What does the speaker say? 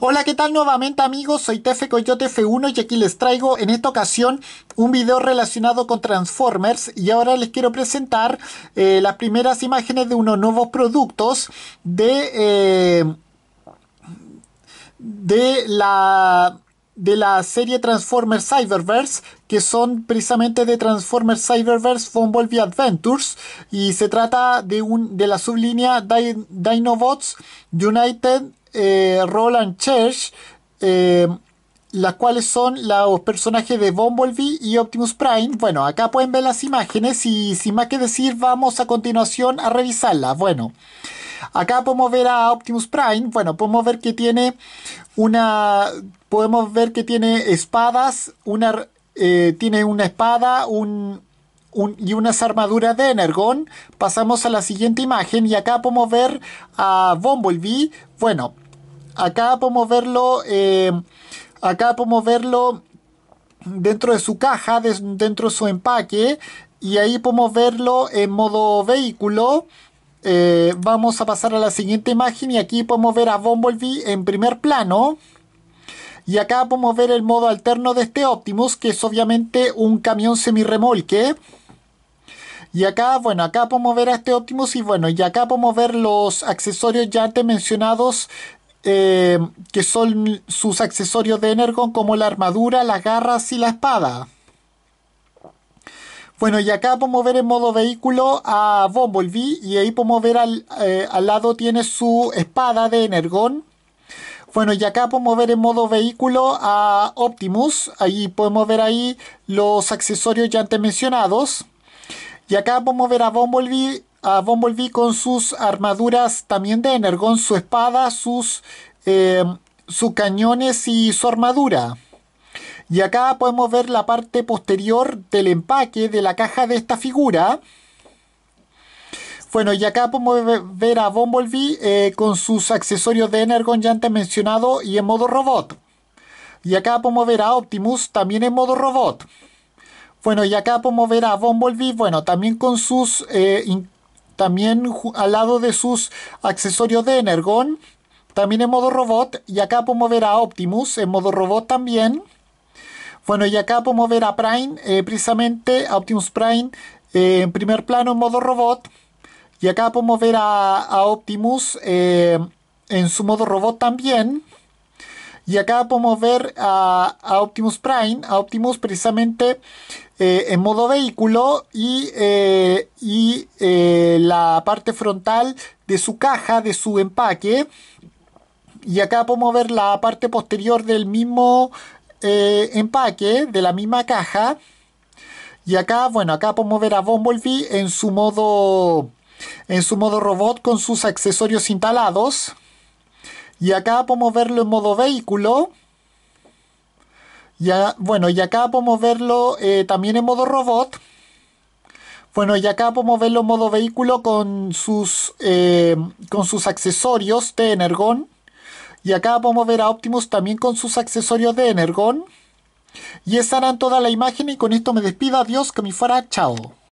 Hola, ¿qué tal nuevamente amigos? Soy Tefe Coyote F1 y aquí les traigo en esta ocasión un video relacionado con Transformers y ahora les quiero presentar eh, las primeras imágenes de unos nuevos productos de... Eh, de la de la serie Transformers Cyberverse, que son precisamente de Transformers Cyberverse Bumblebee Adventures, y se trata de, un, de la sublínea Dinobots United eh, Roland Church, eh, las cuales son los personajes de Bumblebee y Optimus Prime. Bueno, acá pueden ver las imágenes y sin más que decir, vamos a continuación a revisarlas. Bueno. Acá podemos ver a Optimus Prime. Bueno, podemos ver que tiene una. Podemos ver que tiene espadas. Una. Eh, tiene una espada. Un, y unas armaduras de Energon. Pasamos a la siguiente imagen. Y acá podemos ver a Bumblebee. Bueno. Acá podemos verlo. Eh, acá podemos verlo. Dentro de su caja, dentro de su empaque, y ahí podemos verlo en modo vehículo eh, vamos a pasar a la siguiente imagen y aquí podemos ver a Bumblebee en primer plano. Y acá podemos ver el modo alterno de este Optimus, que es obviamente un camión semirremolque. Y acá, bueno, acá podemos ver a este Optimus y bueno, y acá podemos ver los accesorios ya antes mencionados, eh, que son sus accesorios de Energon, como la armadura, las garras y la espada. Bueno, y acá podemos ver en modo vehículo a Bumblebee y ahí podemos ver eh, al, lado tiene su espada de Energon. Bueno, y acá podemos ver en modo vehículo a Optimus. Ahí podemos ver ahí los accesorios ya antes mencionados. Y acá podemos ver a Bumblebee, a Bumblebee con sus armaduras también de Energon, su espada, sus, eh, sus cañones y su armadura. Y acá podemos ver la parte posterior del empaque de la caja de esta figura. Bueno, y acá podemos ver a Bumblebee eh, con sus accesorios de Energon ya antes mencionado y en modo robot. Y acá podemos ver a Optimus también en modo robot. Bueno, y acá podemos ver a Bumblebee, bueno, también con sus... Eh, también al lado de sus accesorios de Energon. También en modo robot. Y acá podemos ver a Optimus en modo robot también. Bueno, y acá podemos ver a Prime, eh, precisamente a Optimus Prime eh, en primer plano en modo robot. Y acá podemos ver a, Optimus eh, en su modo robot también. Y acá podemos ver a, Optimus Prime, a Optimus precisamente en modo vehículo y, y la parte frontal de su caja, de su empaque y acá podemos ver la parte posterior del mismo eh, empaque de la misma caja. Y acá, bueno, acá podemos ver a Bumblebee en su modo en su modo robot con sus accesorios instalados. Y acá podemos verlo en modo vehículo. Ya, bueno, y acá podemos verlo eh, también en modo robot. Bueno, y acá podemos verlo en modo vehículo con sus, eh, con sus accesorios de Energon. Y acá podemos ver a Optimus también con sus accesorios de Energon. Y esa era toda la imagen y con esto me despido. Adiós, que me fuera. Chao.